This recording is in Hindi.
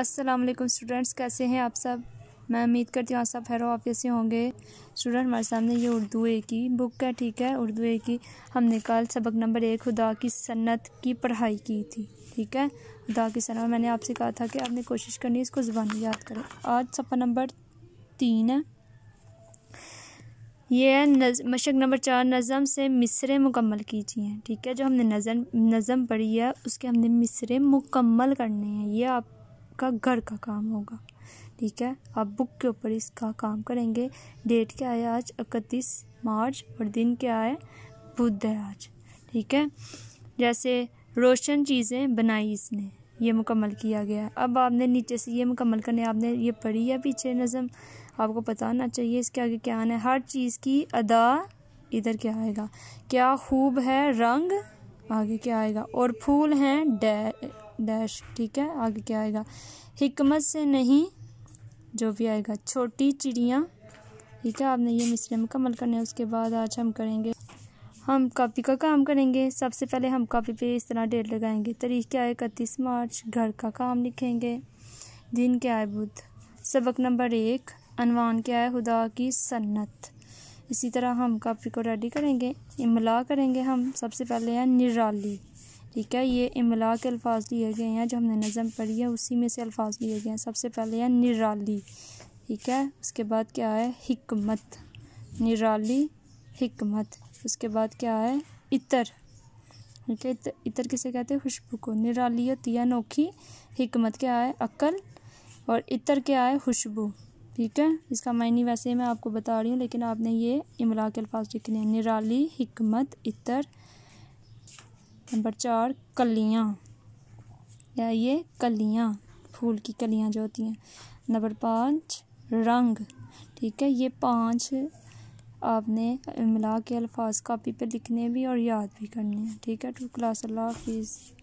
अस्सलाम वालेकुम स्टूडेंट्स कैसे हैं आप सब मैं उम्मीद करती हूँ आप सब फैरो आप जैसे होंगे स्टूडेंट हमारे सामने ये उर्दू ए की बुक है ठीक है उर्दू ए की हमने कल सबक नंबर एक खुदा की सन्नत की पढ़ाई की थी ठीक है खुदा की सन्नत मैंने आपसे कहा था कि आपने कोशिश करनी है इसको ज़बान याद करें आज सफ़ा नंबर तीन है ये है नज मशक नंबर चार नज़म से मिसरे मुकम्मल कीजिए ठीक है जो हमने नज़म नज़म पढ़ी है उसके हमने मिसरे मुकम्मल करने हैं ये आप आपका घर का काम होगा ठीक है आप बुक के ऊपर इसका काम करेंगे डेट क्या है आज इकतीस मार्च और दिन क्या है बुध है आज ठीक है जैसे रोशन चीज़ें बनाई इसने ये मुकम्मल किया गया है अब आपने नीचे से ये मुकम्मल करने आपने ये पढ़ी है पीछे नज़म आपको पता होना चाहिए इसके आगे क्या आना है हर चीज़ की अदा इधर क्या आएगा क्या खूब है रंग आगे क्या आएगा और फूल हैं डे डैश ठीक है आगे क्या आएगा हिकमत से नहीं जो भी आएगा छोटी चिड़िया ठीक है आपने ये मिसरे मुकम्मल करना है उसके बाद आज हम करेंगे हम कॉपी का काम करेंगे सबसे पहले हम कॉपी पे इस तरह डेट लगाएंगे तारीख क्या है इकतीस मार्च घर का काम लिखेंगे दिन क्या है बुध सबक नंबर एक अनवान क्या है खुदा की सन्नत इसी तरह हम कॉपी को रेडी करेंगे इमला करेंगे हम सबसे पहले है निराली ठीक है ये इमला के अल्फाज लिए गए हैं जो हमने नज़म पढ़ी है उसी में से अल्फाज लिए गए हैं सबसे पहले है निराली ठीक है उसके बाद क्या है हिकमत निराली हिकमत उसके बाद क्या है इतर ठीक है इतर, इतर किसे कहते हैं खुशबू को निराली होती है अनोखी हिकमत क्या है अक्ल और इतर क्या है खुशबू ठीक है इसका मायने वैसे मैं आपको बता रही हूँ लेकिन आपने ये इमला के अल्फाज लिखने हैं निराली हिकमत इतर नंबर चार कलियाँ या ये कलियाँ फूल की कलियाँ जो होती हैं नंबर पाँच रंग ठीक है ये पाँच आपने मिला के अल्फाज कापी पे लिखने भी और याद भी करने हैं ठीक है टू क्लास अल्लाह हाफिज़